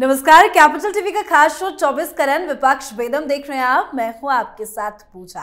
नमस्कार capital TV का खास शो 24 करण विपक्ष बेदम देख रहे हैं आप मैं हूं आपके साथ पूजा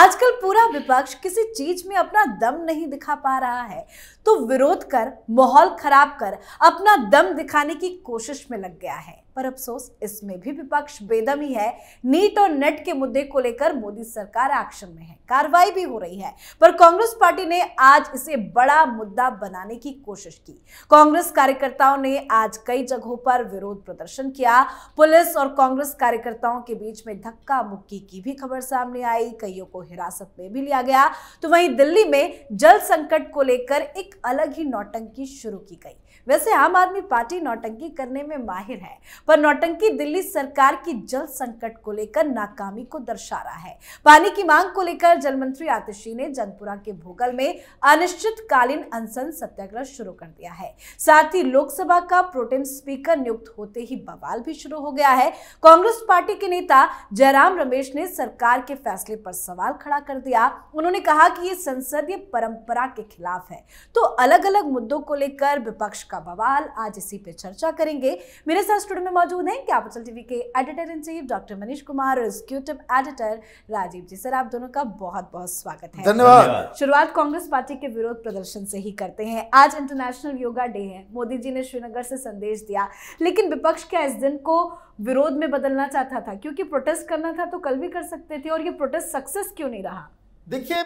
आजकल पूरा विपक्ष किसी चीज में अपना दम नहीं दिखा पा रहा है तो विरोध कर माहौल खराब कर अपना दम दिखाने की कोशिश में लग गया है पर अफसोस इसमें भी विपक्ष बेदमी है नीट और नेट के मुद्दे को लेकर मोदी सरकार एक्शन में है कार्रवाई भी हो रही है पर कांग्रेस पार्टी ने आज इसे बड़ा मुद्दा बनाने की कोशिश की कांग्रेस कार्यकर्ताओं ने आज कई जगहों पर विरोध प्रदर्शन किया पुलिस और कांग्रेस कार्यकर्ताओं के बीच में धक्का मुक्की की भी खबर सामने आई कईयों को हिरासत में भी लिया गया तो वहीं दिल्ली में जल संकट को लेकर एक अलग ही नौटंकी शुरू की गई वैसे आम आदमी पार्टी नौटंकी करने में माहिर है पर नौटंकी दिल्ली सरकार की जल संकट को लेकर नाकामी को दर्शा रहा है पानी की मांग को लेकर जल मंत्री आतिशी ने जनपुरा के भोगल में अनिश्चितकालीन अनशन सत्याग्रह शुरू कर दिया है साथ ही लोकसभा का प्रोटेम स्पीकर नियुक्त होते ही बवाल भी शुरू हो गया है कांग्रेस पार्टी के नेता जयराम रमेश ने सरकार के फैसले पर सवाल खड़ा कर दिया उन्होंने कहा कि ये संसदीय परंपरा के खिलाफ है तो अलग अलग मुद्दों को लेकर विपक्ष का आशा बवाल आज इसी पे चर्चा करेंगे मेरे साथ स्टूडियो में मौजूद हैं कैपिटल टीवी के editor in chief doctor Manish Kumar और executive editor Rajeev ji sir आप दोनों का बहुत बहुत स्वागत है धन्यवाद शुरुआत कांग्रेस पार्टी के विरोध प्रदर्शन से ही करते हैं आज इंटरनेशनल योगा डे है मोदी जी ने श्रीनगर से संदेश दिया लेकिन विपक्ष क्या इस दिन को विरोध में बदलना चाहता था क्योंकि प्रोटेस्ट करना था तो कल भी कर सकते थे और ये प्रोटेस्ट सक्सेस क्यों नहीं रहा देखिए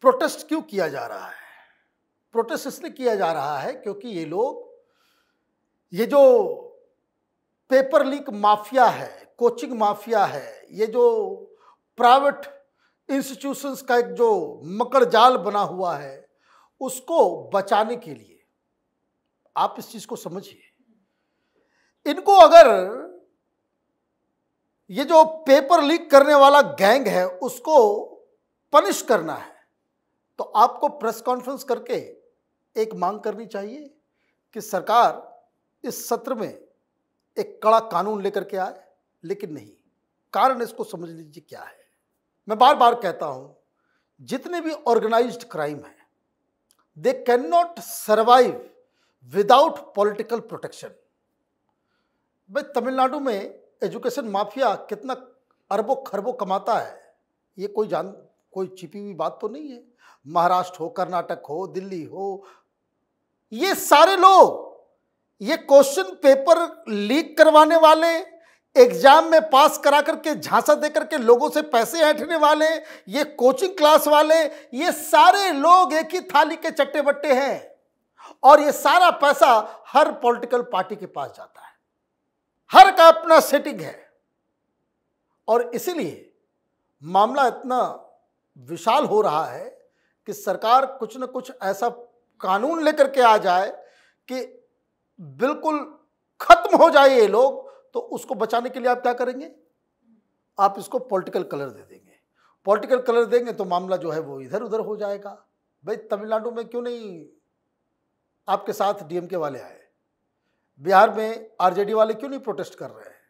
प्रोटेस्ट क्यों किया जा रहा है प्रोटेस्ट इसलिए किया जा रहा है क्योंकि ये लोग ये जो पेपर लीक माफिया है कोचिंग माफिया है ये जो प्राइवेट इंस्टीट्यूशंस का एक जो मकर जाल बना हुआ है उसको बचाने के लिए आप इस चीज़ को समझिए इनको अगर ये जो पेपर लीक करने वाला गैंग है उसको पनिश करना है तो आपको प्रेस कॉन्फ्रेंस करके एक मांग करनी चाहिए कि सरकार इस सत्र में एक कड़ा कानून लेकर के आए लेकिन नहीं कारण इसको समझ लीजिए क्या है मैं बार बार कहता हूँ जितने भी ऑर्गेनाइज्ड क्राइम है they can not survive without political protection भाई तमिलनाडु में एजुकेशन माफिया कितना अरबों खरबों कमाता है ये कोई जान कोई छिपी हुई बात तो नहीं है महाराष्ट्र हो कर्नाटक हो दिल्ली हो ये सारे लोग ये क्वेश्चन पेपर लीक करवाने वाले एग्जाम में पास करा करके झांसा दे करके लोगों से पैसे ऐठने वाले ये कोचिंग क्लास वाले ये सारे लोग एक ही थाली के चट्टे बट्टे हैं और ये सारा पैसा हर पॉलिटिकल पार्टी के पास जाता है हर का अपना सेटिंग है और इसीलिए मामला इतना विशाल हो रहा है कि सरकार कुछ ना कुछ ऐसा कानून लेकर के आ जाए कि बिल्कुल खत्म हो जाए ये लोग तो उसको बचाने के लिए आप क्या करेंगे आप इसको पॉलिटिकल कलर दे देंगे पॉलिटिकल कलर देंगे तो मामला जो है वो इधर उधर हो जाएगा भाई तमिलनाडु में क्यों नहीं आपके साथ डीएमके वाले आए बिहार में आरजेडी वाले क्यों नहीं प्रोटेस्ट कर रहे हैं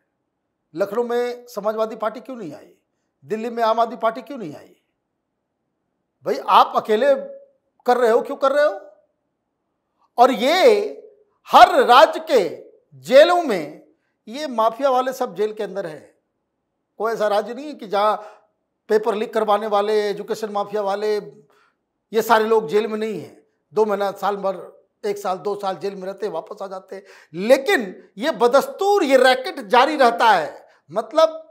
लखनऊ में समाजवादी पार्टी क्यों नहीं आई दिल्ली में आम आदमी पार्टी क्यों नहीं आई भाई आप अकेले कर रहे हो क्यों कर रहे हो और ये हर राज्य के जेलों में ये माफिया वाले सब जेल के अंदर है कोई ऐसा राज्य नहीं है कि जहाँ पेपर लीक करवाने वाले एजुकेशन माफिया वाले ये सारे लोग जेल में नहीं हैं दो महीना साल भर एक साल दो साल जेल में रहते वापस आ जाते लेकिन ये बदस्तूर ये रैकेट जारी रहता है मतलब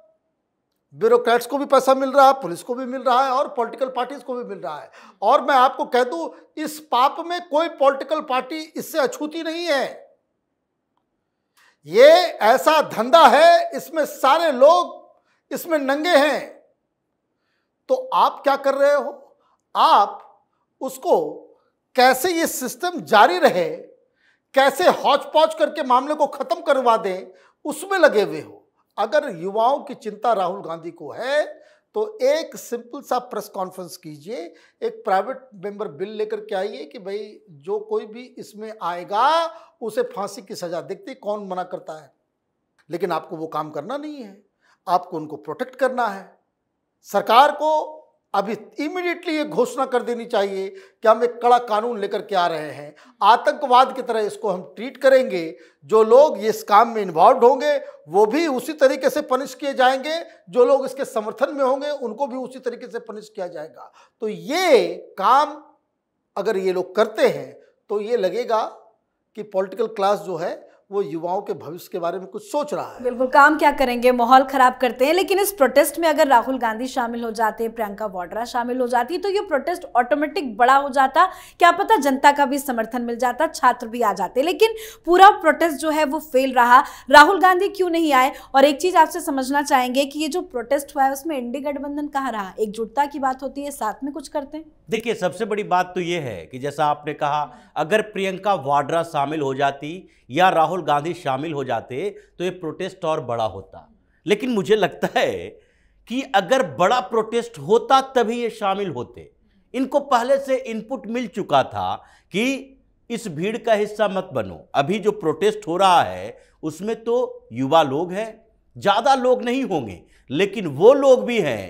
ब्यूरोक्रेट्स को भी पैसा मिल रहा है पुलिस को भी मिल रहा है और पॉलिटिकल पार्टीज को भी मिल रहा है और मैं आपको कह दूं इस पाप में कोई पॉलिटिकल पार्टी इससे अछूती नहीं है ये ऐसा धंधा है इसमें सारे लोग इसमें नंगे हैं तो आप क्या कर रहे हो आप उसको कैसे ये सिस्टम जारी रहे कैसे हौच पौच करके मामले को खत्म करवा दें उसमें लगे हुए हो अगर युवाओं की चिंता राहुल गांधी को है तो एक सिंपल सा प्रेस कॉन्फ्रेंस कीजिए एक प्राइवेट मेंबर बिल लेकर के आइए कि भाई जो कोई भी इसमें आएगा उसे फांसी की सज़ा देखते कौन मना करता है लेकिन आपको वो काम करना नहीं है आपको उनको प्रोटेक्ट करना है सरकार को अभी इमीडिएटली ये घोषणा कर देनी चाहिए कि हम एक कड़ा कानून लेकर के आ रहे हैं आतंकवाद की तरह इसको हम ट्रीट करेंगे जो लोग इस काम में इन्वॉल्व होंगे वो भी उसी तरीके से पनिश किए जाएंगे जो लोग इसके समर्थन में होंगे उनको भी उसी तरीके से पनिश किया जाएगा तो ये काम अगर ये लोग करते हैं तो ये लगेगा कि पॉलिटिकल क्लास जो है वो युवाओं के भविष्य के बारे में कुछ सोच रहा है बिल्कुल काम क्या करेंगे माहौल खराब करते हैं लेकिन इस प्रोटेस्ट में अगर राहुल गांधी शामिल हो जाते प्रियंका वाड्रा शामिल हो जाती तो ये प्रोटेस्ट ऑटोमेटिक बड़ा हो जाता क्या पता जनता का भी समर्थन मिल जाता छात्र भी आ जाते लेकिन पूरा प्रोटेस्ट जो है वो फेल रहा राहुल गांधी क्यों नहीं आए और एक चीज आपसे समझना चाहेंगे कि ये जो प्रोटेस्ट हुआ है उसमें इंडी गठबंधन कहाँ रहा एकजुटता की बात होती है साथ में कुछ करते हैं देखिए सबसे बड़ी बात तो ये है कि जैसा आपने कहा अगर प्रियंका वाड्रा शामिल हो जाती या राहुल गांधी शामिल हो जाते तो ये प्रोटेस्ट और बड़ा होता लेकिन मुझे लगता है कि अगर बड़ा प्रोटेस्ट होता तभी ये शामिल होते इनको पहले से इनपुट मिल चुका था कि इस भीड़ का हिस्सा मत बनो अभी जो प्रोटेस्ट हो रहा है उसमें तो युवा लोग हैं ज़्यादा लोग नहीं होंगे लेकिन वो लोग भी हैं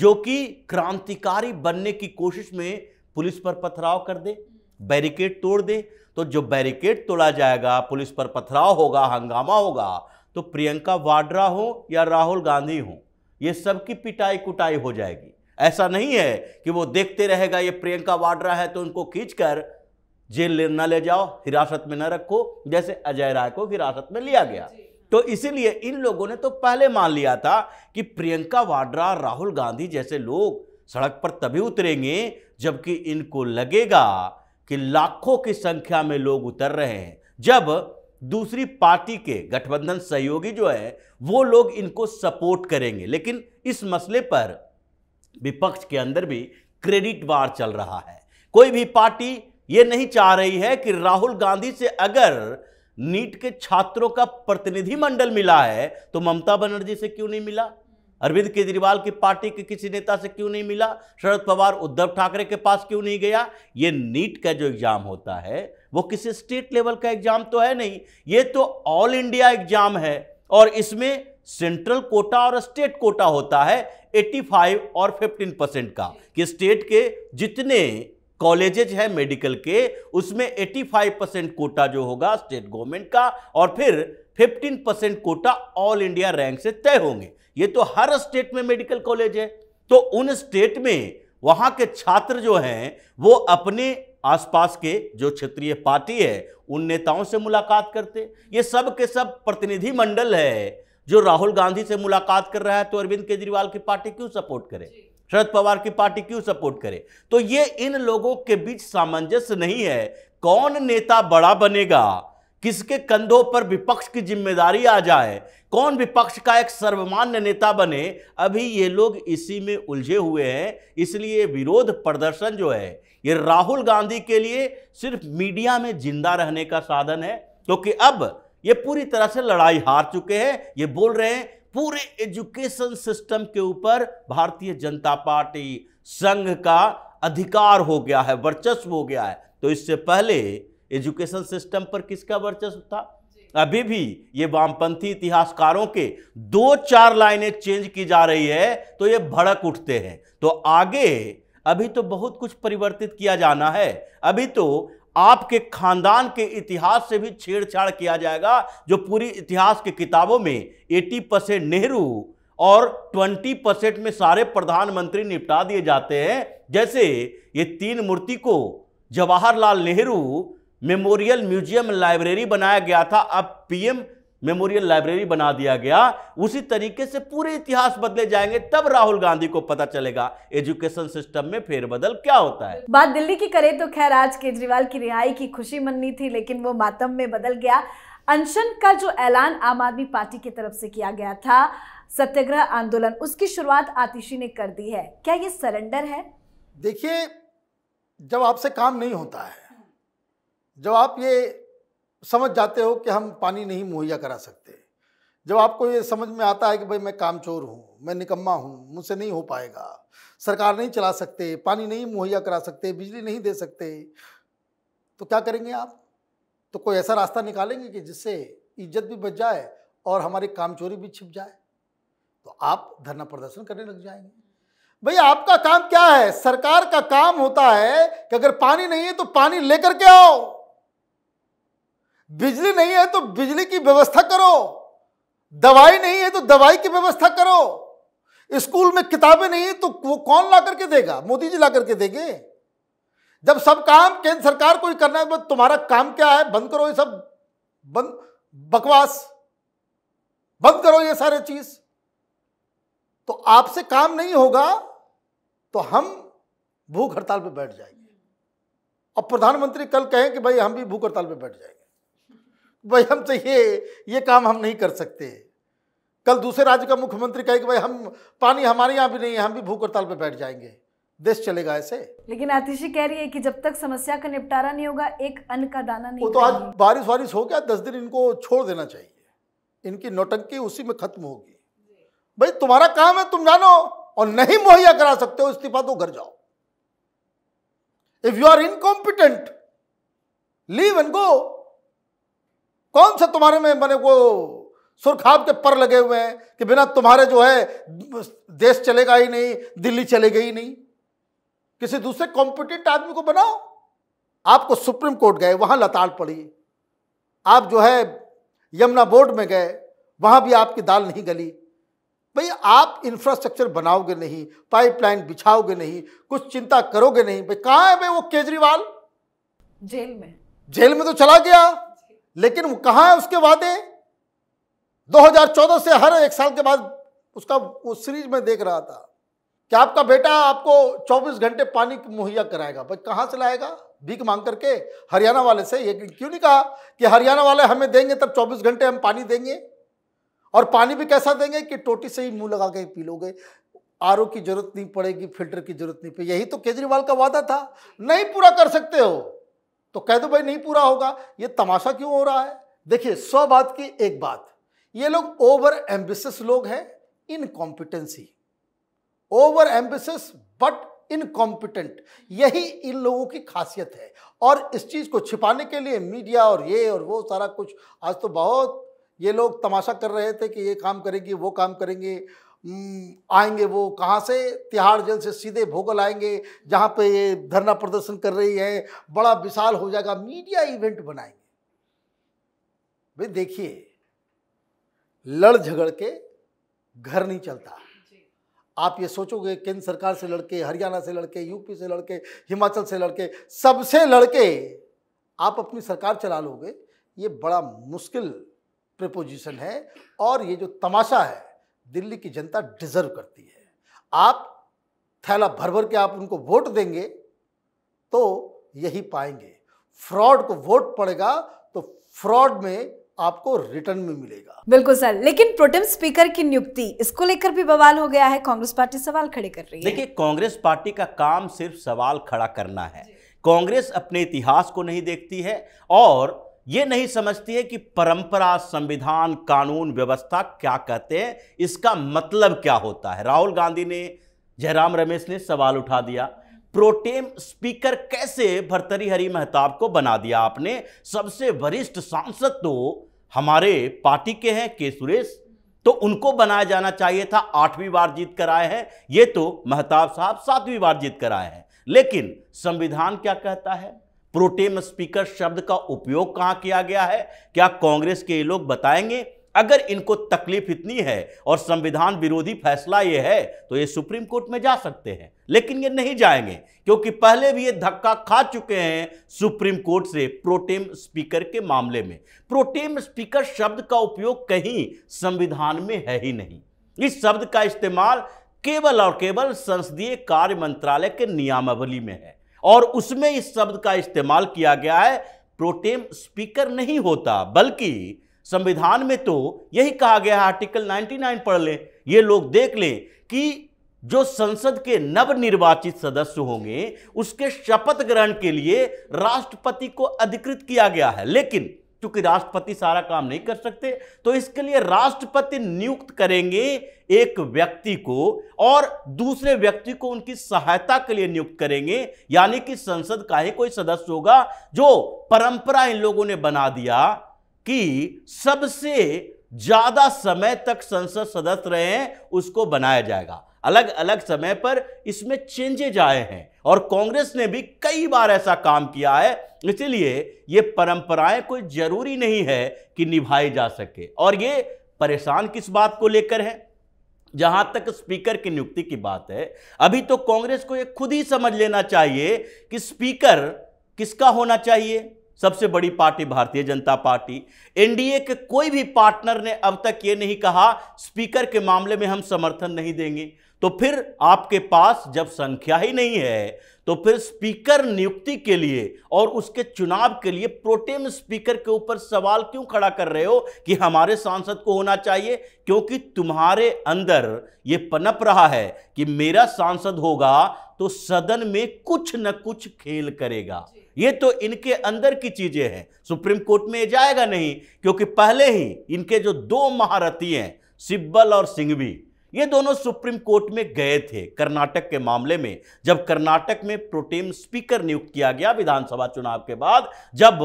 जो कि क्रांतिकारी बनने की कोशिश में पुलिस पर पथराव कर दे बैरिकेड तोड़ दे तो जो बैरिकेड तोड़ा जाएगा पुलिस पर पथराव होगा हंगामा होगा तो प्रियंका वाड्रा हो या राहुल गांधी हो ये सबकी पिटाई कुटाई हो जाएगी ऐसा नहीं है कि वो देखते रहेगा ये प्रियंका वाड्रा है तो उनको खींचकर जेल न ले जाओ हिरासत में न रखो जैसे अजय राय को हिरासत में लिया गया तो इसीलिए इन लोगों ने तो पहले मान लिया था कि प्रियंका वाड्रा राहुल गांधी जैसे लोग सड़क पर तभी उतरेंगे जबकि इनको लगेगा कि लाखों की संख्या में लोग उतर रहे हैं जब दूसरी पार्टी के गठबंधन सहयोगी जो है वो लोग इनको सपोर्ट करेंगे लेकिन इस मसले पर विपक्ष के अंदर भी क्रेडिट वार चल रहा है कोई भी पार्टी ये नहीं चाह रही है कि राहुल गांधी से अगर नीट के छात्रों का प्रतिनिधि मंडल मिला है तो ममता बनर्जी से क्यों नहीं मिला अरविंद केजरीवाल की पार्टी के किसी नेता से क्यों नहीं मिला शरद पवार उद्धव ठाकरे के पास क्यों नहीं गया ये नीट का जो एग्ज़ाम होता है वो किसी स्टेट लेवल का एग्ज़ाम तो है नहीं ये तो ऑल इंडिया एग्ज़ाम है और इसमें सेंट्रल कोटा और स्टेट कोटा होता है 85 और 15 परसेंट का कि स्टेट के जितने कॉलेजेज है मेडिकल के उसमें 85 परसेंट कोटा जो होगा स्टेट गवर्नमेंट का और फिर 15 percent quota all India rank से तय होंगे ये तो हर स्टेट में मेडिकल कॉलेज है तो उन स्टेट में वहाँ के छात्र जो हैं वो अपने आसपास के जो क्षेत्रीय पार्टी है उन नेताओं से मुलाकात करते ये सब के सब प्रतिनिधि मंडल है जो राहुल गांधी से मुलाकात कर रहा है तो अरविंद केजरीवाल की पार्टी क्यों सपोर्ट करे शरद पवार की पार्टी क्यों सपोर्ट करे तो ये इन लोगों के बीच सामंजस्य नहीं है कौन नेता बड़ा बनेगा किसके कंधों पर विपक्ष की जिम्मेदारी आ जाए कौन विपक्ष का एक सर्वमान्य नेता बने अभी ये लोग इसी में उलझे हुए हैं इसलिए विरोध प्रदर्शन जो है ये राहुल गांधी के लिए सिर्फ मीडिया में जिंदा रहने का साधन है क्योंकि तो अब ये पूरी तरह से लड़ाई हार चुके हैं ये बोल रहे हैं पूरे एजुकेशन सिस्टम के ऊपर भारतीय जनता पार्टी संघ का अधिकार हो गया है वर्चस्व हो गया है तो इससे पहले एजुकेशन सिस्टम पर किसका वर्चस्व था अभी भी ये वामपंथी इतिहासकारों के दो चार लाइनें चेंज की जा रही है तो ये भड़क उठते हैं तो आगे अभी तो बहुत कुछ परिवर्तित किया जाना है अभी तो आपके खानदान के इतिहास से भी छेड़छाड़ किया जाएगा जो पूरी इतिहास की किताबों में 80 परसेंट नेहरू और 20 परसेंट में सारे प्रधानमंत्री निपटा दिए जाते हैं जैसे ये तीन मूर्ति को Jawaharlal Nehru memorial museum library बनाया गया था अब पीएम मेमोरियल लाइब्रेरी बना दिया गया उसी तरीके से पूरे इतिहास बदले जाएंगे तब राहुल गांधी को पता चलेगा एजुकेशन सिस्टम में फेरबदल क्या होता है बात दिल्ली की करें तो खैर आज केजरीवाल की रिहाई की खुशी मननी थी लेकिन वो मातम में बदल गया अनशन का जो ऐलान आम आदमी पार्टी की तरफ से किया गया था सत्याग्रह आंदोलन उसकी शुरुआत आतिशी ने कर दी है क्या ये सरेंडर है देखिए जब आपसे काम नहीं होता है जब आप ये समझ जाते हो कि हम पानी नहीं मुहैया करा सकते जब आपको ये समझ में आता है कि भाई मैं कामचोर हूँ मैं निकम्मा हूँ मुझसे नहीं हो पाएगा सरकार नहीं चला सकते पानी नहीं मुहैया करा सकते बिजली नहीं दे सकते तो क्या करेंगे आप तो कोई ऐसा रास्ता निकालेंगे कि जिससे इज्जत भी बच जाए और हमारी कामचोरी भी छिप जाए तो आप धरना प्रदर्शन करने लग जाएंगे भाई आपका काम क्या है सरकार का काम होता है कि अगर पानी नहीं है तो पानी लेकर के आओ बिजली नहीं है तो बिजली की व्यवस्था करो दवाई नहीं है तो दवाई की व्यवस्था करो स्कूल में किताबें नहीं है तो वो कौन ला करके देगा मोदी जी ला करके देंगे जब सब काम केंद्र सरकार को ही करना है तो तुम्हारा काम क्या है बंद करो ये सब बंद बकवास बंद करो ये सारे चीज तो आपसे काम नहीं होगा तो हम भूख हड़ताल पे बैठ जाएंगे और प्रधानमंत्री कल कहें कि भाई हम भी भूख हड़ताल पे बैठ जाएंगे भाई हम तो ये ये काम हम नहीं कर सकते कल दूसरे राज्य का मुख्यमंत्री कहे कि भाई हम पानी हमारे यहाँ भी नहीं है हम भी भूख हड़ताल पर बैठ जाएंगे देश चलेगा ऐसे लेकिन आतिशी कह रही है कि जब तक समस्या का निपटारा नहीं होगा एक अन्न का दाना नहीं वो तो आज बारिश वारिश हो गया दस दिन इनको छोड़ देना चाहिए इनकी नोटंकी उसी में खत्म होगी भाई तुम्हारा काम है तुम जानो और नहीं मुहैया करा सकते हो इस्तीफा दो घर जाओ if you are incompetent leave and go कौन से तुम्हारे में मैंने वो सुरखाब के पर लगे हुए हैं कि बिना तुम्हारे जो है देश चलेगा ही नहीं दिल्ली चलेगा ही नहीं किसी दूसरे कॉम्पिटेंट आदमी को बनाओ आपको सुप्रीम कोर्ट गए वहां लताड़ पड़ी आप जो है यमुना बोर्ड में गए वहां भी आपकी दाल नहीं गली भाई आप इंफ्रास्ट्रक्चर बनाओगे नहीं पाइपलाइन बिछाओगे नहीं कुछ चिंता करोगे नहीं भाई कहाँ है भाई वो केजरीवाल जेल में जेल में तो चला गया लेकिन कहाँ है उसके वादे 2014 से हर एक साल के बाद उसका वो सीरीज में देख रहा था कि आपका बेटा आपको 24 घंटे पानी मुहैया कराएगा भाई कहाँ से लाएगा भीख मांग करके हरियाणा वाले से ये क्यों नहीं कहा कि हरियाणा वाले हमें देंगे तब 24 घंटे हम पानी देंगे और पानी भी कैसा देंगे कि टोटी से ही मुंह लगा के पी लोगे आर की जरूरत नहीं पड़ेगी फिल्टर की जरूरत नहीं पड़ेगी यही तो केजरीवाल का वादा था नहीं पूरा कर सकते हो तो कह दो भाई नहीं पूरा होगा ये तमाशा क्यों हो रहा है देखिए सौ बात की एक बात ये लोग ओवर एम्बिस लोग हैं incompetency over ambitious but incompetent यही इन लोगों की खासियत है और इस चीज़ को छिपाने के लिए मीडिया और ये और वो सारा कुछ आज तो बहुत ये लोग तमाशा कर रहे थे कि ये काम करेंगे वो काम करेंगे हम्म, आएंगे वो कहाँ से तिहाड़ जेल से सीधे भोगल आएंगे जहाँ पे ये धरना प्रदर्शन कर रही है बड़ा विशाल हो जाएगा मीडिया इवेंट बनाएंगे भाई देखिए लड़ झगड़ के घर नहीं चलता आप ये सोचोगे केंद्र सरकार से लड़के हरियाणा से लड़के यूपी से लड़के हिमाचल से लड़के सबसे लड़के आप अपनी सरकार चला लोगे ये बड़ा मुश्किल प्रपोजिशन है और ये जो तमाशा है दिल्ली की जनता डिजर्व करती है आप थैला भर भर के आप उनको वोट देंगे तो यही पाएंगे फ्रॉड को वोट पड़ेगा तो फ्रॉड में आपको रिटर्न में मिलेगा बिल्कुल सर लेकिन प्रोटेम स्पीकर की नियुक्ति इसको लेकर भी बवाल हो गया है कांग्रेस पार्टी सवाल खड़े कर रही है देखिए कांग्रेस पार्टी का काम सिर्फ सवाल खड़ा करना है कांग्रेस अपने इतिहास को नहीं देखती है और ये नहीं समझती है कि परंपरा संविधान कानून व्यवस्था क्या कहते हैं इसका मतलब क्या होता है राहुल गांधी ने जयराम रमेश ने सवाल उठा दिया प्रोटेम स्पीकर कैसे भरतरी हरि महताब को बना दिया आपने सबसे वरिष्ठ सांसद तो हमारे पार्टी के हैं के सुरेश तो उनको बनाया जाना चाहिए था आठवीं बार जीत कर आए हैं ये तो महताब साहब सातवीं बार जीत कर आए हैं लेकिन संविधान क्या कहता है प्रोटेम स्पीकर शब्द का उपयोग कहां किया गया है क्या कांग्रेस के ये लोग बताएंगे अगर इनको तकलीफ इतनी है और संविधान विरोधी फैसला ये है तो ये सुप्रीम कोर्ट में जा सकते हैं लेकिन ये नहीं जाएंगे क्योंकि पहले भी ये धक्का खा चुके हैं सुप्रीम कोर्ट से प्रोटेम स्पीकर के मामले में प्रोटेम स्पीकर शब्द का उपयोग कहीं संविधान में है ही नहीं इस शब्द का इस्तेमाल केवल और केवल संसदीय कार्य मंत्रालय के नियमावली में है और उसमें इस शब्द का इस्तेमाल किया गया है प्रोटेम स्पीकर नहीं होता बल्कि संविधान में तो यही कहा गया है आर्टिकल 99 पढ़ लें ये लोग देख लें कि जो संसद के नवनिर्वाचित सदस्य होंगे उसके शपथ ग्रहण के लिए राष्ट्रपति को अधिकृत किया गया है लेकिन क्योंकि राष्ट्रपति सारा काम नहीं कर सकते तो इसके लिए राष्ट्रपति नियुक्त करेंगे एक व्यक्ति को और दूसरे व्यक्ति को उनकी सहायता के लिए नियुक्त करेंगे यानी कि संसद का ही कोई सदस्य होगा जो परंपरा इन लोगों ने बना दिया कि सबसे ज्यादा समय तक संसद सदस्य रहे उसको बनाया जाएगा अलग अलग समय पर इसमें चेंजेज आए हैं और कांग्रेस ने भी कई बार ऐसा काम किया है इसलिए ये परंपराएं कोई जरूरी नहीं है कि निभाई जा सके और ये परेशान किस बात को लेकर है जहां तक स्पीकर की नियुक्ति की बात है अभी तो कांग्रेस को ये खुद ही समझ लेना चाहिए कि स्पीकर किसका होना चाहिए सबसे बड़ी पार्टी भारतीय जनता पार्टी एनडीए के कोई भी पार्टनर ने अब तक ये नहीं कहा स्पीकर के मामले में हम समर्थन नहीं देंगे तो फिर आपके पास जब संख्या ही नहीं है तो फिर स्पीकर नियुक्ति के लिए और उसके चुनाव के लिए प्रोटेम स्पीकर के ऊपर सवाल क्यों खड़ा कर रहे हो कि हमारे सांसद को होना चाहिए क्योंकि तुम्हारे अंदर यह पनप रहा है कि मेरा सांसद होगा तो सदन में कुछ न कुछ खेल करेगा ये तो इनके अंदर की चीज़ें हैं सुप्रीम कोर्ट में ये जाएगा नहीं क्योंकि पहले ही इनके जो दो महारथी हैं सिब्बल और सिंघवी ये दोनों सुप्रीम कोर्ट में गए थे कर्नाटक के मामले में जब कर्नाटक में प्रोटेम स्पीकर नियुक्त किया गया विधानसभा चुनाव के बाद जब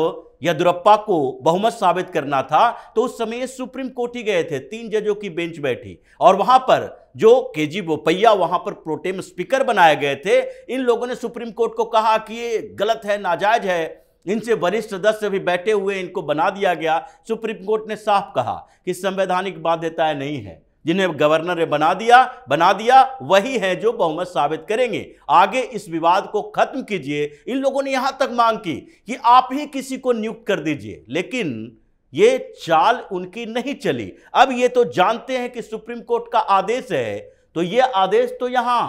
यदुरप्पा को बहुमत साबित करना था तो उस समय सुप्रीम कोर्ट ही गए थे तीन जजों की बेंच बैठी और वहां पर जो के जी बोपैया वहां पर प्रोटेम स्पीकर बनाए गए थे इन लोगों ने सुप्रीम कोर्ट को कहा कि ये गलत है नाजायज है इनसे वरिष्ठ सदस्य भी बैठे हुए इनको बना दिया गया सुप्रीम कोर्ट ने साफ कहा कि संवैधानिक बाध्यताएं नहीं है जिन्हें गवर्नर ने बना दिया बना दिया वही है जो बहुमत साबित करेंगे आगे इस विवाद को खत्म कीजिए इन लोगों ने यहां तक मांग की कि आप ही किसी को नियुक्त कर दीजिए लेकिन ये चाल उनकी नहीं चली अब ये तो जानते हैं कि सुप्रीम कोर्ट का आदेश है तो ये आदेश तो यहां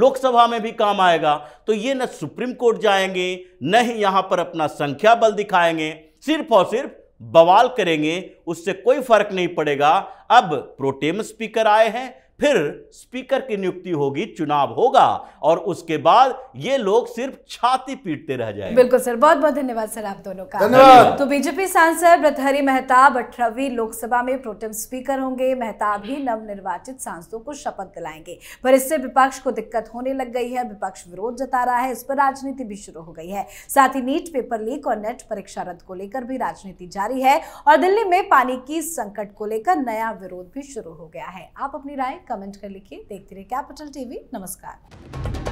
लोकसभा में भी काम आएगा तो ये न सुप्रीम कोर्ट जाएंगे न ही यहां पर अपना संख्या बल दिखाएंगे सिर्फ और सिर्फ बवाल करेंगे उससे कोई फर्क नहीं पड़ेगा अब प्रोटेम स्पीकर आए हैं फिर स्पीकर की नियुक्ति होगी चुनाव होगा और उसके बाद ये लोग सिर्फ छाती पीटते रह जाएंगे बिल्कुल सर बहुत बहुत धन्यवाद सर आप दोनों का धन्यवाद तो बीजेपी सांसद ब्रथहरी मेहताब अठारहवीं लोकसभा में प्रोटेम स्पीकर होंगे मेहताब ही नव निर्वाचित सांसदों को शपथ दिलाएंगे पर इससे विपक्ष को दिक्कत होने लग गई है विपक्ष विरोध जता रहा है इस पर राजनीति भी शुरू हो गई है साथ ही नीट पेपर लीक और नेट परीक्षा रद्द को लेकर भी राजनीति जारी है और दिल्ली में पानी की संकट को लेकर नया विरोध भी शुरू हो गया है आप अपनी राय कमेंट कर लिखिए देखते रहिए कैपिटल टीवी नमस्कार